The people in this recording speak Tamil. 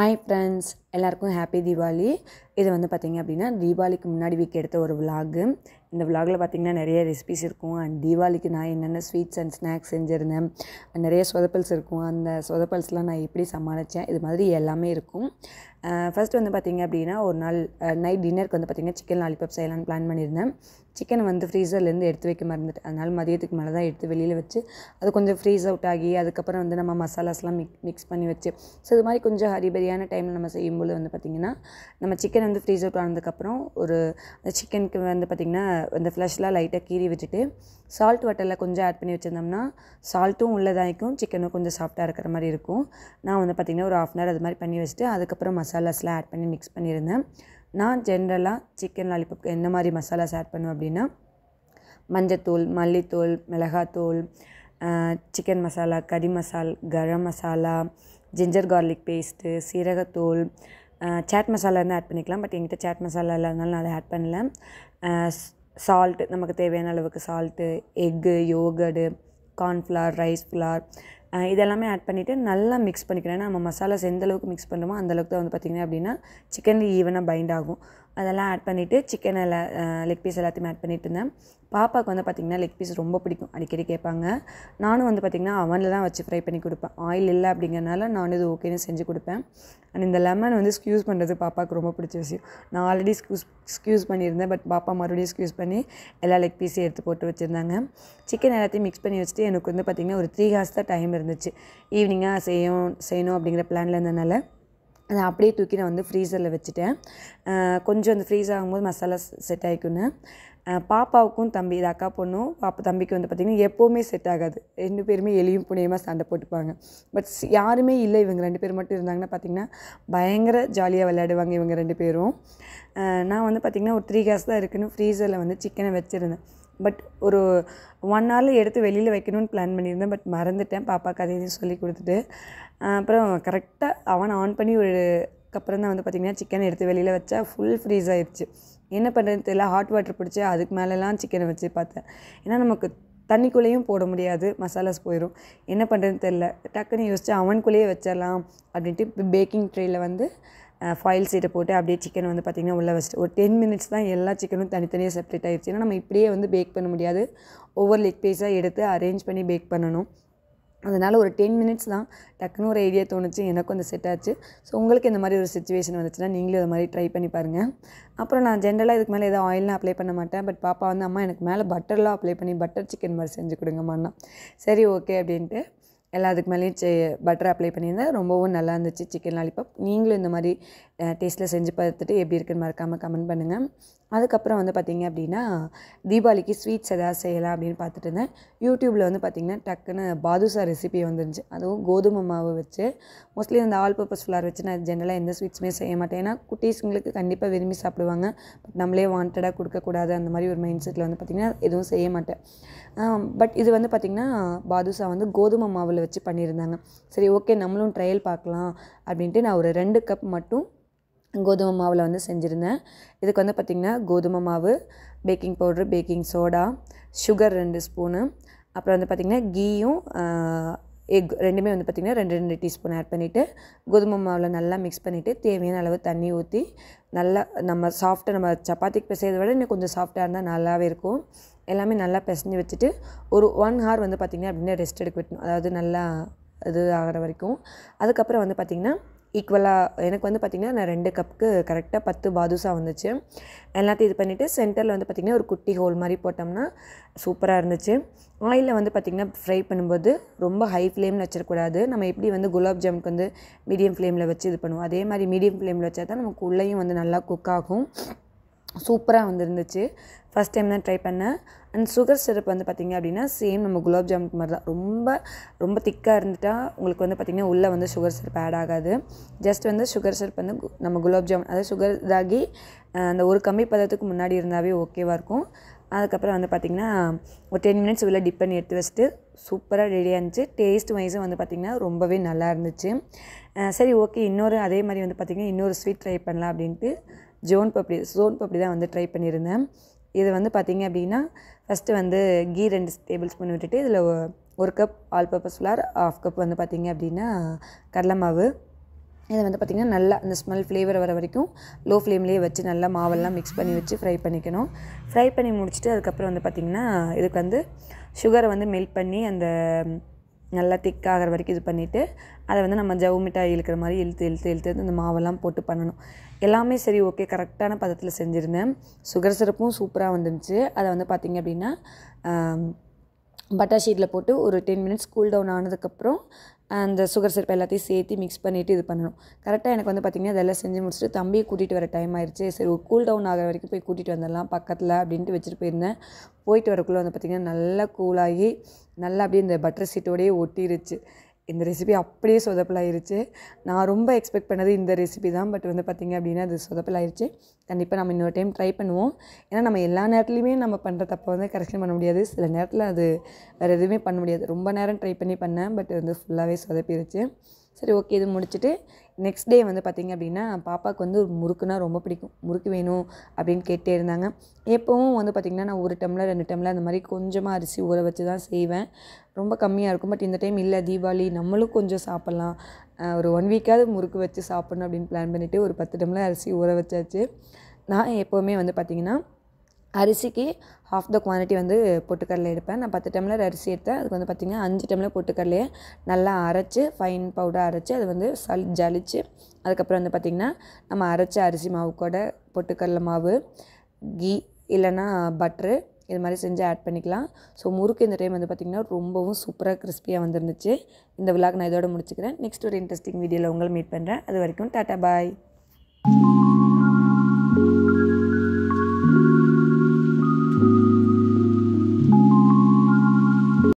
हाई फ्रेंड्स एल्ह हापी दीपावली இது வந்து பார்த்திங்க அப்படின்னா தீபாவளிக்கு முன்னாடி வீக் எடுத்த ஒரு விலாகு இந்த விலாகில் பார்த்திங்கன்னா நிறைய ரெசிபிஸ் இருக்கும் அண்ட் தீபாவளிக்கு நான் என்னென்ன ஸ்வீட்ஸ் அண்ட் ஸ்நாக்ஸ் செஞ்சுருந்தேன் நிறைய சொதப்பல்ஸ் இருக்கும் அந்த சொதப்பல்ஸ்லாம் நான் எப்படி சமாளித்தேன் இது மாதிரி எல்லாமே இருக்கும் ஃபஸ்ட் வந்து பார்த்திங்க அப்படின்னா ஒரு நாள் நைட் டின்னருக்கு வந்து பார்த்திங்கன்னா சிக்கன் லாலிபப் செய்யலான்னு பிளான் பண்ணியிருந்தேன் சிக்கனை வந்து ஃப்ரீசர்லேருந்து எடுத்து வைக்க மறந்துட்டு அதனால் மதியத்துக்கு மேலே தான் எடுத்து வெளியில் வச்சு அது கொஞ்சம் ஃப்ரீஸ் அவுட் ஆகி அதுக்கப்புறம் வந்து நம்ம மசாலாஸ்லாம் மிக் மிக்ஸ் பண்ணி வச்சு ஸோ இது மாதிரி கொஞ்சம் ஹரிபரியான டைமில் நம்ம செய்யும்போது வந்து பார்த்திங்கன்னா நம்ம சிக்கன் சிக்கன் வந்து ஃப்ரீஸ் அவுட் ஆனதுக்கப்புறம் ஒரு அந்த சிக்கனுக்கு வந்து பார்த்திங்கன்னா அந்த ஃப்ளஷ்லாம் லைட்டாக கீறி வச்சுட்டு சால்ட் வாட்டரில் கொஞ்சம் ஆட் பண்ணி வச்சுருந்தோம்னா சால்ட்டும் உள்ளதாகிக்கும் சிக்கனும் கொஞ்சம் சாஃப்ட்டாக இருக்கிற மாதிரி இருக்கும் நான் வந்து பார்த்திங்கன்னா ஒரு ஆஃப் அன் அது மாதிரி பண்ணி வச்சுட்டு அதுக்கப்புறம் மசாலாஸ்லாம் ஆட் பண்ணி மிக்ஸ் பண்ணியிருந்தேன் நான் ஜென்ரலாக சிக்கன் லாலிபப்புக்கு என்ன மாதிரி மசாலாஸ் ஆட் பண்ணுவேன் அப்படின்னா மஞ்சத்தூள் மல்லித்தூள் மிளகாத்தூள் சிக்கன் மசாலா கறி மசால் garam masala ginger garlic paste சீரகத்தூள் சாட் மசாலா இருந்தால் ஆட் பண்ணிக்கலாம் பட் எங்கிட்ட சாட் மசாலா இல்லாதனால நான் அதை ஆட் பண்ணல சால்ட்டு நமக்கு தேவையான அளவுக்கு salt egg yogurt cornflour rice flour இதெல்லாமே ஆட் பண்ணிவிட்டு நல்லா மிக்ஸ் பண்ணிக்கிறேன் நம்ம மசாலாஸ் எந்த அளவுக்கு மிக்ஸ் பண்ணுறோமோ அந்தளவுக்கு தான் வந்து பார்த்திங்கன்னா அப்படின்னா சிக்கனில் ஈவனாக பைண்ட் ஆகும் அதெல்லாம் ஆட் பண்ணிவிட்டு சிக்கன் எல்லாம் லெக் பீஸ் எல்லாத்தையும் ஆட் பண்ணிட்டு இருந்தேன் பாப்பாவுக்கு வந்து பார்த்திங்கன்னா லெக் பீஸ் ரொம்ப பிடிக்கும் அடிக்கடி கேட்பாங்க நானும் வந்து பார்த்திங்கன்னா அவனில் தான் வச்சு ஃப்ரை பண்ணி கொடுப்பேன் ஆயில் இல்லை அப்படிங்கிறனால நானும் இது ஓகேன்னு செஞ்சு கொடுப்பேன் அண்ட் இந்த லெமன் வந்து ஸ்க்யூஸ் பண்ணுறது பாப்பாவுக்கு ரொம்ப பிடிச்ச விஷயம் நான் ஆல்ரெடி ஸ்க்யூஸ் ஸ்க்யூஸ் பண்ணியிருந்தேன் பட் பாப்பா மறுபடியும் ஸ்க்யூஸ் பண்ணி எல்லா லெக் பீஸையும் எடுத்து போட்டு வச்சுருந்தாங்க சிக்கன் எல்லாத்தையும் மிக்ஸ் பண்ணி வச்சுட்டு எனக்கு வந்து பார்த்திங்கன்னா ஒரு த்ரீ ஹார்ஸ் தான் டைம் இருந்துச்சு ஈவினிங்காக செய்யும் செய்யணும் அப்படிங்கிற பிளானில் இருந்தனால அதை அப்படியே தூக்கி நான் வந்து ஃப்ரீசரில் வச்சுட்டேன் கொஞ்சம் அந்த ஃப்ரீஸ் ஆகும்போது மசாலா செட் ஆகிக்குன்னு பாப்பாவுக்கும் தம்பி இது அக்கா பொண்ணும் பாப்பா தம்பிக்கு வந்து பார்த்திங்கன்னா எப்போவுமே செட் ஆகாது ரெண்டு பேருமே எலியும் புனியமாக சண்டை போட்டுப்பாங்க பட் யாருமே இல்லை இவங்க ரெண்டு பேர் மட்டும் இருந்தாங்கன்னா பார்த்திங்கன்னா பயங்கர ஜாலியாக விளையாடுவாங்க இவங்க ரெண்டு பேரும் நான் வந்து பார்த்திங்கன்னா ஒரு த்ரீ கேஸ் தான் இருக்குன்னு ஃப்ரீசரில் வந்து சிக்கனை வச்சுருந்தேன் பட் ஒரு ஒன் ஹவரில் எடுத்து வெளியில் வைக்கணும்னு பிளான் பண்ணியிருந்தேன் பட் மறந்துட்டேன் பாப்பா அதை சொல்லி கொடுத்துட்டு அப்புறம் கரெக்டாக அவன் ஆன் பண்ணி ஒரு அதுக்கப்புறம் தான் வந்து பார்த்திங்கன்னா சிக்கன் எடுத்து வெளியில் வச்சா ஃபுல் ஃப்ரீஸ் ஆகிடுச்சு என்ன பண்ணுறதுன்னு தெரியல ஹாட் வாட்டர் பிடிச்சி அதுக்கு மேலெலாம் சிக்கனை வச்சு பார்த்தேன் ஏன்னா நமக்கு தண்ணிக்குள்ளேயும் போட முடியாது மசாலாஸ் போயிடும் என்ன பண்ணுறதுன்னு தெரில டக்குன்னு யோசிச்சு அவனுக்குள்ளேயே வச்சிடலாம் அப்படின்ட்டு பேக்கிங் ட்ரேயில் வந்து ஃபாயில் சீட்டை போட்டு அப்படியே சிக்கன் வந்து பார்த்திங்கன்னா உள்ளே வச்சுட்டு ஒரு டென் மினிட்ஸ் தான் எல்லா சிக்கனும் தனித்தனியாக செப்ரேட் ஆகிடுச்சு ஏன்னா நம்ம இப்படியே வந்து பேக் பண்ண முடியாது ஒவ்வொரு லெக் பீஸாக எடுத்து அரேஞ்ச் பண்ணி பேக் பண்ணணும் அதனால் ஒரு டென் மினிட்ஸ் தான் டக்குன்னு ஒரு ஐடியா தோணுச்சு எனக்கும் அந்த செட் ஆச்சு ஸோ உங்களுக்கு இந்த மாதிரி ஒரு சுச்சுவேஷன் வந்துச்சுன்னா நீங்களும் அதை மாதிரி ட்ரை பண்ணி பாருங்கள் அப்புறம் நான் ஜென்ரலாக இதுக்கு மேலே எதாவது ஆயில்னா அப்ளை பண்ண மாட்டேன் பட் பாப்பா வந்து அம்மா எனக்கு மேலே பட்டர்லாம் அப்ளை பண்ணி பட்டர் சிக்கன் மாதிரி செஞ்சு கொடுங்கம்மான்னா சரி ஓகே அப்படின்ட்டு எல்லாத்துக்கு மேலேயும் செ பட்டர் அப்ளை பண்ணியிருந்தேன் ரொம்பவும் நல்லா இருந்துச்சு சிக்கன் லாலிபப் நீங்களும் இந்த மாதிரி டேஸ்ட்டில் செஞ்சு பார்த்துட்டு எப்படி இருக்குன்னு மறக்காமல் கமெண்ட் பண்ணுங்கள் அதுக்கப்புறம் வந்து பார்த்திங்க அப்படின்னா தீபாவளிக்கு ஸ்வீட்ஸ் எதாவது செய்யலாம் அப்படின்னு பார்த்துட்டு இருந்தேன் யூடியூப்பில் வந்து பார்த்திங்கன்னா டக்குன்னு பாதுஷா ரெசிபி வந்துருந்துச்சு அதுவும் கோதுமை மாவு வச்சு மோஸ்ட்லி அந்த ஆல் பர்பஸ் ஃப்ளார் வச்சு நான் ஜென்ரலாக எந்த ஸ்வீட்ஸுமே செய்ய மாட்டேன் ஏன்னா குட்டீஸுங்களுக்கு கண்டிப்பாக விரும்பி சாப்பிடுவாங்க பட் நம்மளே வாண்டடாக கொடுக்கக்கூடாது அந்த மாதிரி ஒரு மைண்ட் செட்டில் வந்து பார்த்திங்கன்னா எதுவும் செய்ய மாட்டேன் பட் இது வந்து பார்த்திங்கன்னா பாதுஷா வந்து கோதுமை மாவில் வச்சு பண்ணியிருந்தாங்க சரி ஓகே நம்மளும் ட்ரையல் பார்க்கலாம் அப்படின்ட்டு நான் ஒரு ரெண்டு கப் மட்டும் கோதுமை மாவில் வந்து செஞ்சுருந்தேன் இதுக்கு வந்து பார்த்திங்கன்னா கோதுமை மாவு baking powder baking soda sugar ரெண்டு ஸ்பூனு அப்புறம் வந்து பார்த்திங்கன்னா கீயும் எக் ரெண்டுமே வந்து பார்த்திங்கன்னா ரெண்டு ரெண்டு டீஸ்பூன் ஆட் பண்ணிவிட்டு கோதுமை மாவில் நல்லா மிக்ஸ் பண்ணிவிட்டு தேவையான அளவு தண்ணி ஊற்றி நல்லா நம்ம சாஃப்டாக நம்ம சப்பாத்திக்கு பிசையதை விட இன்னும் கொஞ்சம் சாஃப்டாக இருந்தால் நல்லாவே இருக்கும் எல்லாமே நல்லா பிசைஞ்சு வச்சுட்டு ஒரு ஒன் ஹவர் வந்து பார்த்திங்கன்னா அப்படின்னா ரெஸ்ட் எடுக்க விட்டணும் அதாவது நல்லா இது ஆகிற வரைக்கும் அதுக்கப்புறம் வந்து பார்த்திங்கன்னா ஈக்குவலாக எனக்கு வந்து பார்த்திங்கன்னா நான் ரெண்டு கப்புக்கு கரெக்டாக பத்து பாதுசாக வந்துச்சு எல்லாத்தையும் இது பண்ணிவிட்டு சென்டரில் வந்து பார்த்திங்கன்னா ஒரு குட்டி ஹோல் மாதிரி போட்டோம்னா சூப்பராக இருந்துச்சு ஆயிலில் வந்து பார்த்திங்கன்னா ஃப்ரை பண்ணும்போது ரொம்ப ஹை ஃப்ளேமில் வச்சிடக்கூடாது நம்ம எப்படி வந்து குலாப் ஜாமுக்கு வந்து மீடியம் ஃப்ளேமில் வச்சு இது பண்ணுவோம் அதே மாதிரி மீடியம் ஃப்ளேமில் வச்சா தான் நமக்கு உள்ளேயும் வந்து நல்லா குக் ஆகும் சூப்பராக வந்துருந்துச்சு ஃபஸ்ட் டைம் தான் ட்ரை பண்ணேன் அண்ட் சுகர் சிரப் வந்து பார்த்திங்க அப்படின்னா சேம் நம்ம குலாப் ஜாமுன் மாதிரி தான் ரொம்ப ரொம்ப திக்காக இருந்துட்டால் உங்களுக்கு வந்து பார்த்திங்கன்னா உள்ளே வந்து சுகர் சிரப் ஆட் ஆகாது ஜஸ்ட் வந்து சுகர் சிரப் வந்து நம்ம குலாப் ஜாமுன் அதாவது சுகர் இதாகி அந்த ஒரு கம்மி பதத்துக்கு முன்னாடி இருந்தாவே ஓகேவாக இருக்கும் அதுக்கப்புறம் வந்து பார்த்திங்கன்னா ஒரு டென் மினிட்ஸ் உள்ளே டிப் பண்ணி எடுத்து வச்சுட்டு சூப்பராக ரெடியாக இருந்துச்சு டேஸ்ட் வைஸும் வந்து பார்த்திங்கன்னா ரொம்பவே நல்லா இருந்துச்சு சரி ஓகே இன்னொரு அதே மாதிரி வந்து பார்த்திங்கன்னா இன்னொரு ஸ்வீட் ட்ரை பண்ணலாம் அப்படின்ட்டு ஜோன் பப்ளி ஜோன் பப்ளி தான் வந்து ட்ரை பண்ணியிருந்தேன் இது வந்து பார்த்திங்க அப்படின்னா ஃபஸ்ட்டு வந்து கீ ரெண்டு டேபிள் ஸ்பூன் விட்டுட்டு இதில் ஒரு cup all purpose flour half cup வந்து பார்த்திங்க அப்படின்னா கடலை மாவு இதை வந்து பார்த்திங்கன்னா நல்லா அந்த ஸ்மெல் ஃப்ளேவர் வர வரைக்கும் லோ ஃப்ளேம்லேயே வச்சு நல்லா மாவெல்லாம் மிக்ஸ் பண்ணி வச்சு ஃப்ரை பண்ணிக்கணும் ஃப்ரை பண்ணி முடிச்சுட்டு அதுக்கப்புறம் வந்து பார்த்திங்கன்னா இதுக்கு வந்து சுகரை வந்து மெல்ட் பண்ணி அந்த நல்லா ஆகிற வரைக்கும் இது பண்ணிவிட்டு அதை வந்து நம்ம ஜவு மிட்டாய் இழுக்கிற மாதிரி இழுத்து இழுத்து இழுத்து இந்த மாவெல்லாம் போட்டு பண்ணணும் எல்லாமே சரி ஓகே கரெக்டான பதத்தில் செஞ்சுருந்தேன் சுகர் சிறப்பும் சூப்பராக வந்துருந்துச்சு அதை வந்து பார்த்திங்க அப்படின்னா பட்டர் ஷீட்டில் போட்டு ஒரு டென் மினிட்ஸ் கூல் டவுன் ஆனதுக்கப்புறம் அந்த சுகர் சிரப் எல்லாத்தையும் சேர்த்து மிக்ஸ் பண்ணிவிட்டு இது பண்ணணும் கரெக்டாக எனக்கு வந்து பார்த்திங்கன்னா அதெல்லாம் செஞ்சு முடிச்சுட்டு தம்பியை கூட்டிகிட்டு வர டைம் ஆயிடுச்சு சரி கூல் டவுன் ஆகிற வரைக்கும் போய் கூட்டிகிட்டு வந்துடலாம் பக்கத்தில் அப்படின்ட்டு வச்சுட்டு போயிருந்தேன் போயிட்டு வரக்குள்ளே வந்து பார்த்திங்கன்னா நல்லா கூலாகி நல்லா அப்படியே இந்த பட்டர் ஷீட்டோடையே ஒட்டிருச்சு இந்த ரெசிபி அப்படியே சொதப்பலாயிருச்சு நான் ரொம்ப எக்ஸ்பெக்ட் பண்ணது இந்த ரெசிபி தான் பட் வந்து பார்த்திங்க அப்படின்னா அது சொதப்பலாயிருச்சு கண்டிப்பாக நம்ம இன்னொரு டைம் ட்ரை பண்ணுவோம் ஏன்னா நம்ம எல்லா நேரத்துலையுமே நம்ம பண்ணுற தப்பை வந்து கரெக்ஷன் பண்ண முடியாது சில நேரத்தில் அது வேறு எதுவுமே பண்ண முடியாது ரொம்ப நேரம் ட்ரை பண்ணி பண்ணேன் பட் வந்து ஃபுல்லாகவே சொதப்பிடுச்சு சரி ஓகே இது முடிச்சுட்டு நெக்ஸ்ட் டே வந்து பார்த்திங்க அப்படின்னா பாப்பாவுக்கு வந்து முறுக்குனால் முறுக்குனா ரொம்ப பிடிக்கும் முறுக்கு வேணும் அப்படின்னு கேட்டே இருந்தாங்க எப்போவும் வந்து பார்த்திங்கன்னா நான் ஒரு டம்ளர் ரெண்டு டம்ளர் அந்த மாதிரி கொஞ்சமாக அரிசி ஊற வச்சு தான் செய்வேன் ரொம்ப கம்மியாக இருக்கும் பட் இந்த டைம் இல்லை தீபாவளி நம்மளும் கொஞ்சம் சாப்பிட்லாம் ஒரு ஒன் வீக்காவது முறுக்கு வச்சு சாப்பிட்ணும் அப்படின்னு பிளான் பண்ணிவிட்டு ஒரு பத்து டம்ளர் அரிசி ஊற வச்சாச்சு நான் எப்போவுமே வந்து பார்த்திங்கன்னா அரிசிக்கு ஹாஃப் த குவான்டிட்டி வந்து பொட்டுக்கடலை எடுப்பேன் நான் பத்து டம்ளர் அரிசி எடுத்தேன் அதுக்கு வந்து பார்த்திங்கன்னா அஞ்சு டம்ளர் பொட்டுக்கடலையை நல்லா அரைச்சி ஃபைன் பவுடர் அரைச்சி அது வந்து சளி ஜலிச்சு அதுக்கப்புறம் வந்து பார்த்திங்கன்னா நம்ம அரைச்ச அரிசி மாவு கூட பொட்டுக்கடலை மாவு கீ இல்லைன்னா பட்ரு இது மாதிரி செஞ்சு ஆட் பண்ணிக்கலாம் ஸோ முறுக்கு இந்த டைம் வந்து பார்த்திங்கன்னா ரொம்பவும் சூப்பராக கிறிஸ்பியாக வந்துருந்துச்சு இந்த விழாக்கு நான் இதோட முடிச்சுக்கிறேன் நெக்ஸ்ட் ஒரு இன்ட்ரெஸ்டிங் வீடியோவில் உங்களை மீட் பண்ணுறேன் அது வரைக்கும் டாட்டா பாய்